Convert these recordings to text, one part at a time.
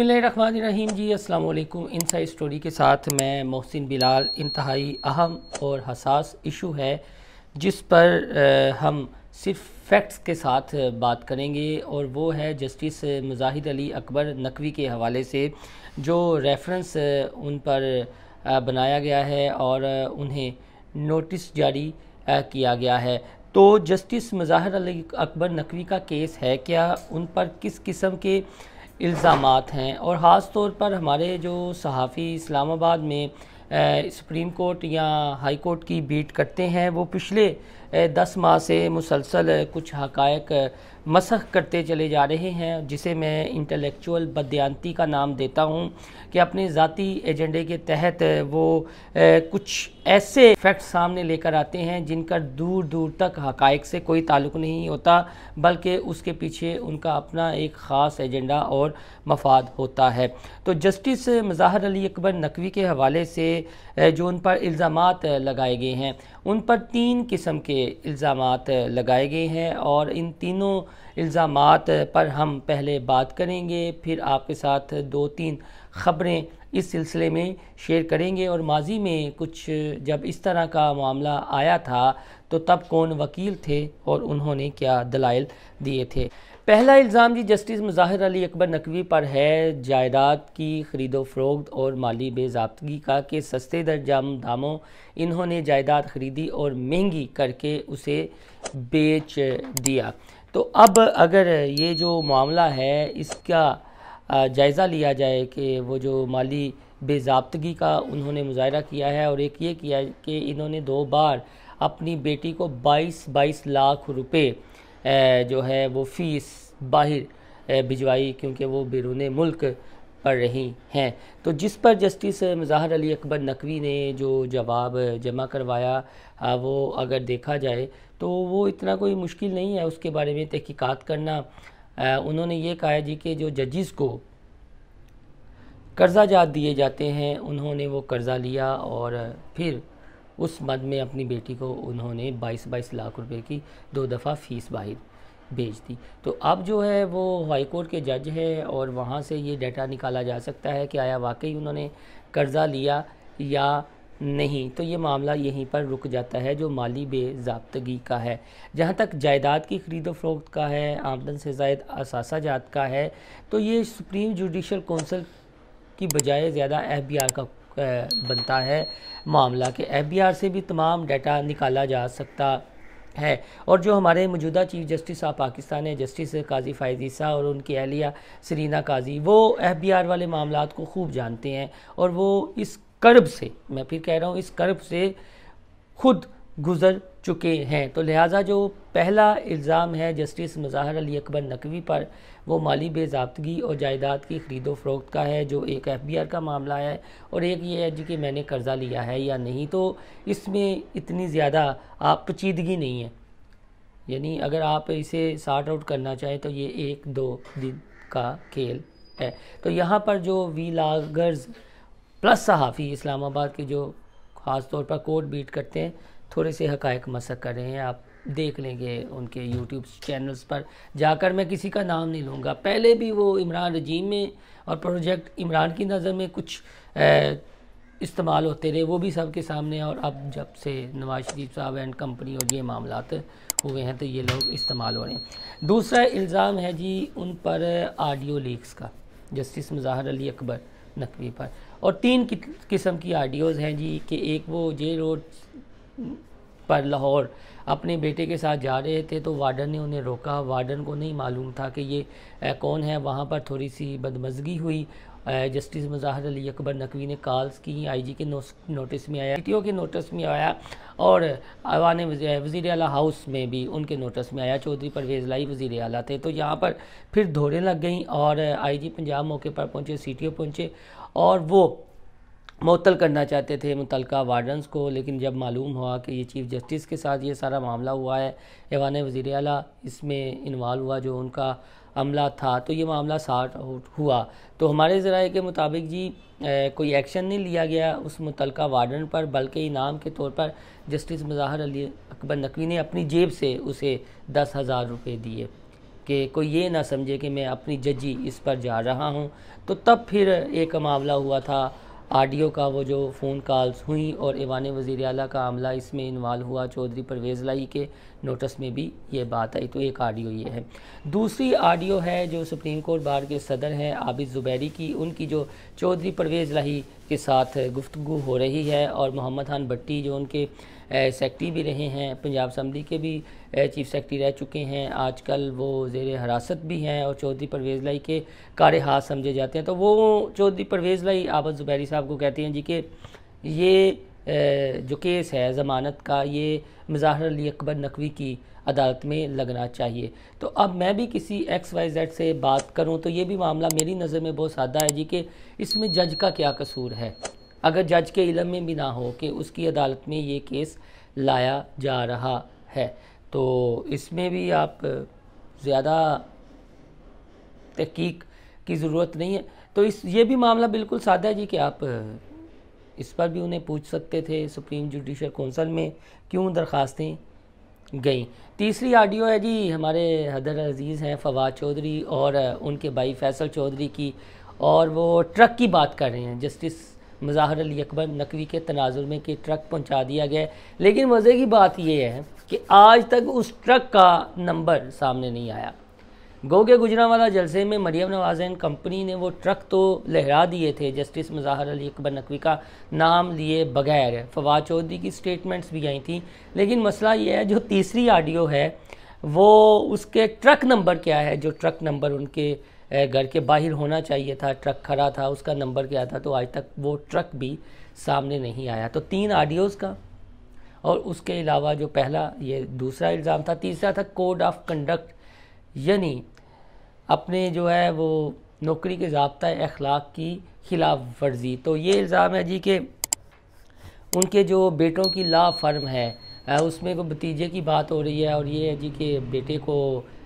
रहीम जी असलकुम side story के साथ मैं मोहसिन बिलाल इंतहाई अहम और हसास इशू है जिस पर आ, हम सिर्फ फैक्ट्स के साथ बात करेंगे और वो है जस्टिस मुजाहिद अली अकबर नकवी के हवाले से जो रेफरेंस उन पर बनाया गया है और उन्हें नोटिस जारी किया गया है तो जस्टिस मुजाहिर अली अकबर नकवी का केस है क्या उन पर किस किस्म के इल्ज़ाम हैं और ख़ास तौर पर हमारे जो सहाफ़ी इस्लामाबाद में सुप्रीम कोर्ट या हाई कोर्ट की बीट करते हैं वो पिछले दस माह से मुसलसल कुछ हकायक मसख करते चले जा रहे हैं जिसे मैं इंटेलेक्चुअल बदयांती का नाम देता हूँ कि अपने ज़ाती एजेंडे के तहत वो कुछ ऐसे फैक्ट सामने लेकर आते हैं जिनका दूर दूर तक हक़ से कोई ताल्लुक नहीं होता बल्कि उसके पीछे उनका अपना एक ख़ास एजेंडा और मफाद होता है तो जस्टिस मज़ाहर अली अकबर नकवी के हवाले से जो उन पर इल्ज़ाम लगाए गए हैं उन पर तीन किस्म के इल्ज़ाम लगाए गए हैं और इन तीनों इल्ज़ाम पर हम पहले बात करेंगे फिर आपके साथ दो तीन ख़बरें इस सिलसिले में शेयर करेंगे और माजी में कुछ जब इस तरह का मामला आया था तो तब कौन वकील थे और उन्होंने क्या दलाइल दिए थे पहला इल्ज़ाम जी जस्टिस मुजाहिर अली अकबर नकवी पर है जायदाद की खरीदो फरोख्त और माली बेजाबगी का कि सस्ते दरजाम दामों इन्होंने जायदाद ख़रीदी और महंगी करके उसे बेच दिया तो अब अगर ये जो मामला है इसका जायज़ा लिया जाए कि वो जो माली बेजाबगी का उन्होंने मुजाहरा किया है और एक ये किया कि इन्होंने दो बार अपनी बेटी को बाईस बाईस लाख रुपये जो है वो फ़ीस बाहर भिजवाई क्योंकि वो बैरून मुल्क पढ़ रही हैं तो जिस पर जस्टिस मज़ाहर अली अकबर नकवी ने जो जवाब जमा करवाया वो अगर देखा जाए तो वो इतना कोई मुश्किल नहीं है उसके बारे में तहकीकात करना उन्होंने ये कहा है जी कि जो जजिस को कर्जा जात दिए जाते हैं उन्होंने वो कर्ज़ा लिया और फिर उस मद में अपनी बेटी को उन्होंने बाईस बाईस लाख रुपए की दो दफ़ा फ़ीस बाहर भेज दी तो अब जो है वो हाई कोर्ट के जज है और वहाँ से ये डाटा निकाला जा सकता है कि आया वाकई उन्होंने कर्ज़ा लिया या नहीं तो ये मामला यहीं पर रुक जाता है जो माली बेजाबतगी का है जहाँ तक जायदाद की खरीदो फरोख्त का है आमदन से जायद असासा जात का है तो ये सुप्रीम जुडिशल कौंसिल की बजाय ज़्यादा एफ बी आर का बनता है मामला के एफ से भी तमाम डाटा निकाला जा सकता है और जो हमारे मौजूदा चीफ जस्टिस ऑफ पाकिस्तान है जस्टिस काजी फ़ायदीसा और उनकी अहलिया सरीना काजी वो एफ वाले मामला को खूब जानते हैं और वो इस कर्ब से मैं फिर कह रहा हूँ इस कर्ब से खुद गुज़र चुके हैं तो लिहाजा जो पहला इल्ज़ाम है जस्टिस मज़ाहर अली अकबर नकवी पर वो माली बेजाबतगी और जायदाद की ख़रीदो फरोख्त का है जो एक एफ बी आर का मामला है और एक ये है जी कि मैंने कर्ज़ा लिया है या नहीं तो इसमें इतनी ज़्यादा आप पचीदगी नहीं है यानी अगर आप इसे सार्ट आउट करना चाहें तो ये एक दो दिन का खेल है तो यहाँ पर जो वी लागर्स प्लस सहाफ़ी इस्लामाबाद के जो ख़ास तौर पर कोर्ट बीट करते हैं थोड़े से हकायक मसक कर रहे हैं आप देख लेंगे उनके यूट्यूब चैनल्स पर जाकर मैं किसी का नाम नहीं लूँगा पहले भी वो इमरान रजीम में और प्रोजेक्ट इमरान की नज़र में कुछ इस्तेमाल होते रहे वो भी सबके सामने और अब जब से नवाज शरीफ साहब एंड कंपनी और ये मामला हुए हैं तो ये लोग इस्तेमाल हो रहे हैं दूसरा इल्ज़ाम है जी उन पर आडियो लीक्स का जस्टिस मज़ाहर अली अकबर नकवी पर और तीन किस्म की आडियोज़ हैं जी कि एक वो जे रोड पर लाहौर अपने बेटे के साथ जा रहे थे तो वार्डन ने उन्हें रोका वार्डन को नहीं मालूम था कि ये कौन है वहाँ पर थोड़ी सी बदमजगी हुई जस्टिस मज़ाहर अली अकबर नकवी ने कॉल्स की आईजी के नोटिस में आया टी के नोटिस में आया और अवान वज़ी अला हाउस में भी उनके नोटिस में आया चौधरी परवेज़ लाई वज़ी अला थे तो यहाँ पर फिर धोरें लग गई और आई पंजाब मौके पर पहुँचे सी पहुँचे और वो मअतल करना चाहते थे मुतल वार्डन्स को लेकिन जब मालूम हुआ कि ये चीफ़ जस्टिस के साथ ये सारा मामला हुआ है ऐवान वज़ी अला इसमें इन्वाल्व हुआ जो उनका अमला था तो ये मामला सार्ट आउट हुआ तो हमारे ज़राए के मुताबिक जी ए, कोई एक्शन नहीं लिया गया उस मुतल वार्डन पर बल्कि इनाम के तौर पर जस्टिस मज़ाहर अली अकबर नकवी ने अपनी जेब से उसे दस हज़ार रुपये दिए कि कोई ये ना समझे कि मैं अपनी जजी इस पर जा रहा हूँ तो तब फिर एक मामला हुआ था आडियो का वो जो फ़ोन कॉल्स हुई और ईवान वज़ी अला का अमला इसमें इन्वाल्व हुआ चौधरी परवेज़ लाई के नोटिस में भी ये बात आई तो एक आडियो ये है दूसरी आडियो है जो सुप्रीम कोर्ट बार के सदर हैं आबिद ज़ुबैरी की उनकी जो चौधरी परवेज़ लाही के साथ गुफ्तु हो रही है और मोहम्मद खान भट्टी जो उनके सेक्रटरी भी रहे हैं पंजाब असम्बली के भी चीफ सेक्रटरी रह चुके हैं आजकल वो जेर हरासत भी हैं और चौधरी परवेज़ लाई के कार हाथ समझे जाते हैं तो वो चौधरी परवेज़ लाई आबद ज़ुबैरी साहब को कहते हैं जी कि ये जो केस है ज़मानत का ये मज़ाहर अली अकबर नकवी की अदालत में लगना चाहिए तो अब मैं भी किसी एक्स वाई जेड से बात करूँ तो ये भी मामला मेरी नज़र में बहुत सादा है जी कि इसमें जज का क्या कसूर है अगर जज के इलम में भी ना हो कि उसकी अदालत में ये केस लाया जा रहा है तो इसमें भी आप ज़्यादा तहकीक की ज़रूरत नहीं है तो इस ये भी मामला बिल्कुल सादा है जी कि आप इस पर भी उन्हें पूछ सकते थे सुप्रीम जुडिशल कौंसल में क्यों दरख्वास्तें गई तीसरी ऑडियो है जी हमारे हदर अजीज़ हैं फवाद चौधरी और उनके भाई फैसल चौधरी की और वो ट्रक की बात कर रहे हैं जस्टिस मज़ाहर अली अकबर नकवी के तनाजुर में कि ट्रक पहुंचा दिया गया लेकिन मज़े की बात यह है कि आज तक उस ट्रक का नंबर सामने नहीं आया गो के गुजरावाला जलसे में मरियम नवाज एंड कंपनी ने वो ट्रक तो लहरा दिए थे जस्टिस मज़ाहर अली अकबर नकवी का नाम लिए बगैर फवाद चौधरी की स्टेटमेंट्स भी आई थी लेकिन मसला ये है जो तीसरी ऑडियो है वो उसके ट्रक नंबर क्या है जो ट्रक नंबर उनके घर के बाहर होना चाहिए था ट्रक खड़ा था उसका नंबर क्या था तो आज तक वो ट्रक भी सामने नहीं आया तो तीन ऑडियोज़ का और उसके अलावा जो पहला ये दूसरा इल्ज़ाम था तीसरा था कोड ऑफ कंडक्ट यानी अपने जो है वो नौकरी के जबता अखलाक की खिलाफ वर्जी तो ये इल्ज़ाम है जी के उनके जो बेटों की ला फर्म है उसमें को भतीजे की बात हो रही है और ये है जी के बेटे को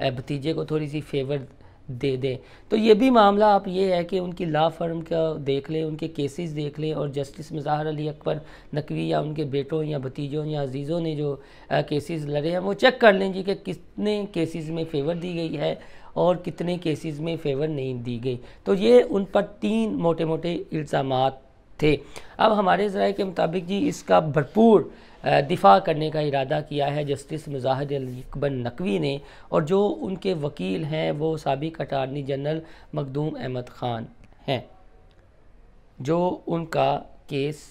भतीजे को थोड़ी सी फेवर दे दें तो ये भी मामला आप ये है कि उनकी ला फर्म का देख लें उनके केसेस देख लें और जस्टिस मज़ाहर अली अकबर नकवी या उनके बेटों या भतीजों या अजीज़ों ने जो आ, केसेस लड़े हैं वो चेक कर लें जी कि कितने केसेस में फेवर दी गई है और कितने केसेस में फेवर नहीं दी गई तो ये उन पर तीन मोटे मोटे इल्ज़ाम थे अब हमारे ज़राए के मुताबिक जी इसका भरपूर दिफा करने का इरादा किया है जस्टिस मुजाहिद अकबर नकवी ने और जो उनके वकील हैं वो सबक अटारनी जनरल मखदूम अहमद ख़ान हैं जो उनका केस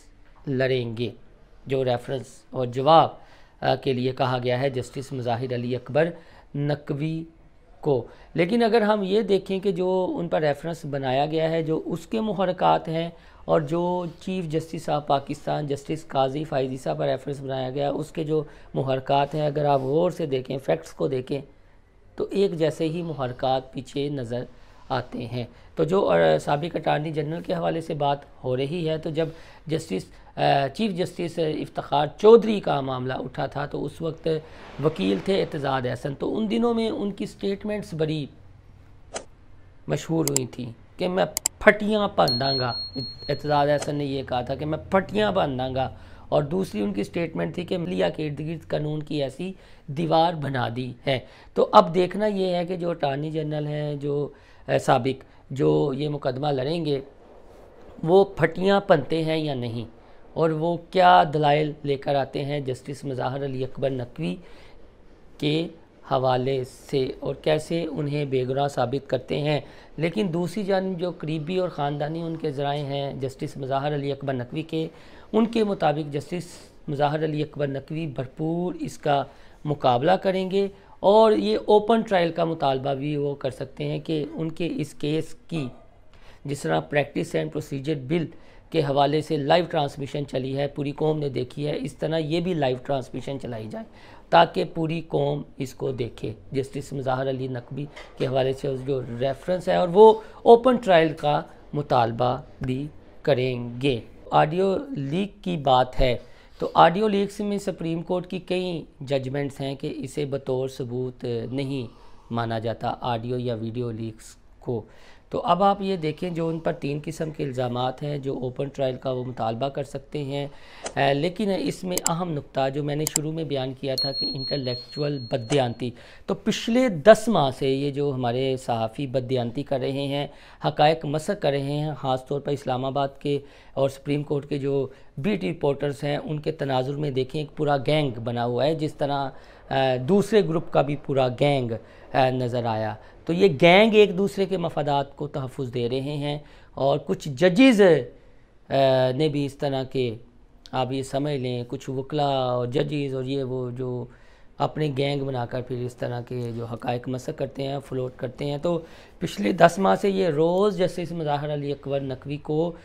लड़ेंगे जो रेफरेंस और जवाब के लिए कहा गया है जस्टिस मुजाहिद अली अकबर नकवी को लेकिन अगर हम ये देखें कि जो उन पर रेफरेंस बनाया गया है जो उसके महरक़ात हैं और जो chief justice of Pakistan justice Qazi Faez साहब पर रेफरेंस बनाया गया है उसके जो महरक़ात हैं अगर आप गौर से देखें फैक्ट्स को देखें तो एक जैसे ही महरक़ात पीछे नज़र आते हैं तो जो सबक अटारनी जनरल के हवाले से बात हो रही है तो जब justice chief justice Iftikhar Chaudhry का मामला उठा था तो उस वक्त वकील थे एतजाद एहसन तो उन दिनों में उनकी स्टेटमेंट्स बड़ी मशहूर हुई थी कि मैं फटियाँ भन दांगा एतजाद अहसन ने यह कहा था कि मैं फटियाँ भन दांगा और दूसरी उनकी स्टेटमेंट थी कि मिलिया के इर्द गिर्द कानून की ऐसी दीवार बना दी है तो अब देखना यह है कि जो अटारनी जनरल हैं जो सबक जो ये मुकदमा लड़ेंगे वो फटियाँ पनते हैं या नहीं और वो क्या दलाइल लेकर आते हैं जस्टिस मज़ाहर अली अकबर नकवी के हवाले से और कैसे उन्हें बेगुनाह साबित करते हैं लेकिन दूसरी जान जो करीबी और ख़ानदानी उनके ज़राए हैं जस्टिस मज़ाहर अली अकबर नकवी के उनके मुताबिक जस्टिस मुजाहर अली अकबर नकवी भरपूर इसका मुकाबला करेंगे और ये ओपन ट्रायल का मुतालबा भी वो कर सकते हैं कि उनके इस केस की जिस तरह प्रैक्टिस एंड प्रोसीजर बिल के हवाले से लाइव ट्रांसमिशन चली है पूरी कौम ने देखी है इस तरह ये भी लाइव ट्रांसमिशन चलाई जाए ताकि पूरी कौम इसको देखे जस्टिस मुजाहर अली नकवी के हवाले से जो रेफरेंस है और वो ओपन ट्रायल का मुतालबा भी करेंगे ऑडियो लीक की बात है तो ऑडियो लीक्स में सुप्रीम कोर्ट की कई जजमेंट्स हैं कि इसे बतौर सबूत नहीं माना जाता ऑडियो या वीडियो लीक्स को तो अब आप ये देखें जो उन पर तीन किस्म के इल्ज़ाम हैं जो ओपन ट्रायल का वो मुतालबा कर सकते हैं लेकिन इसमें अहम नुकता जो मैंने शुरू में बयान किया था कि इंटेलेक्चुअल बदयांती तो पिछले दस माह से ये जो हमारे सहाफ़ी बदयांती कर रहे हैं हकायक मसक कर रहे हैं ख़ास तौर पर इस्लामाबाद के और सुप्रीम कोर्ट के जो बीट रिपोर्टर्स हैं उनके तनाजुर में देखें एक पूरा गैंग बना हुआ है जिस तरह दूसरे ग्रुप का भी पूरा गैंग नज़र आया तो ये गैंग एक दूसरे के मफादात को तहफ़ दे रहे हैं और कुछ जजेज़ ने भी इस तरह के आप ये समझ लें कुछ वकला और जजेज़ और ये वो जो अपने गैंग बनाकर फिर इस तरह के जो हकायक मसक करते हैं फ्लोट करते हैं तो पिछले दस माह से ये रोज़ जैसे इस मज़ाहर अली अकबर नकवी को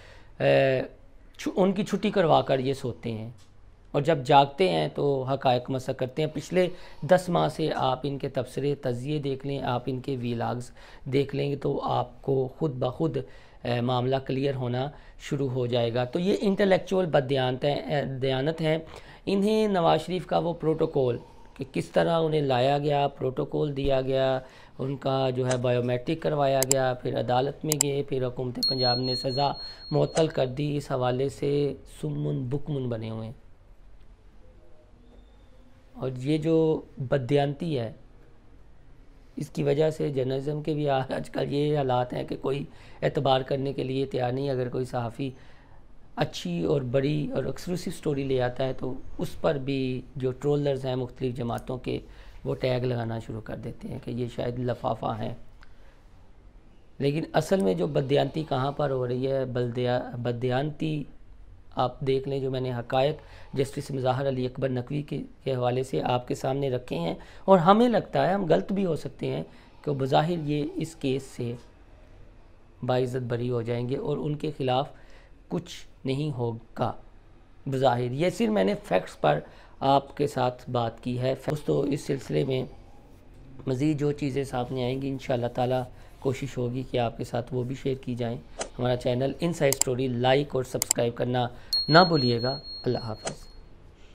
उनकी छुट्टी करवा कर ये सोते हैं और जब जागते हैं तो हकायक मसा करते हैं पिछले दस माह से आप इनके तबसरे तजिए देख लें आप इनके वीलाग्स देख लेंगे तो आपको ख़ुद ब खुद मामला क्लियर होना शुरू हो जाएगा तो ये इंटेलेक्चुअल बदयानत दयानत हैं इन्हें नवाज शरीफ का वो प्रोटोकॉल कि किस तरह उन्हें लाया गया प्रोटोकॉल दिया गया उनका जो है बायोमेट्रिक करवाया गया फिर अदालत में गए फिर हुकूमत पंजाब ने सज़ा मअतल कर दी इस हवाले से सुमन बुकमन बने हुए और ये जो बदयांती है इसकी वजह से जर्नलिज़म के भी आजकल ये हालात हैं कि कोई एतबार करने के लिए तैयार नहीं अगर कोई सहाफ़ी अच्छी और बड़ी और एक्सक्लूसिव स्टोरी ले आता है तो उस पर भी जो ट्रोलर्स हैं मुख्तलिफ़ जमातों के वो टैग लगाना शुरू कर देते हैं कि ये शायद लफाफा हैं लेकिन असल में जो बदयांती कहाँ पर हो रही है बलदया बदयांती आप देख लें जो मैंने हकायक जस्टिस मज़ाहर अली अकबर नकवी के, के हवाले से आपके सामने रखे हैं और हमें लगता है हम गलत भी हो सकते हैं कि बज़ाहिर ये इस केस से बाइज़त बरी हो जाएंगे और उनके ख़िलाफ़ कुछ नहीं होगा बज़ाहिर ये सिर्फ मैंने फैक्ट्स पर आपके साथ बात की है दोस्तों इस सिलसिले में मज़ीद जो चीज़ें सामने आएंगी इन ताला कोशिश होगी कि आपके साथ वो भी शेयर की जाएं हमारा channel inside story like और सब्सक्राइब करना ना भूलिएगा अल्लाह हाफिज़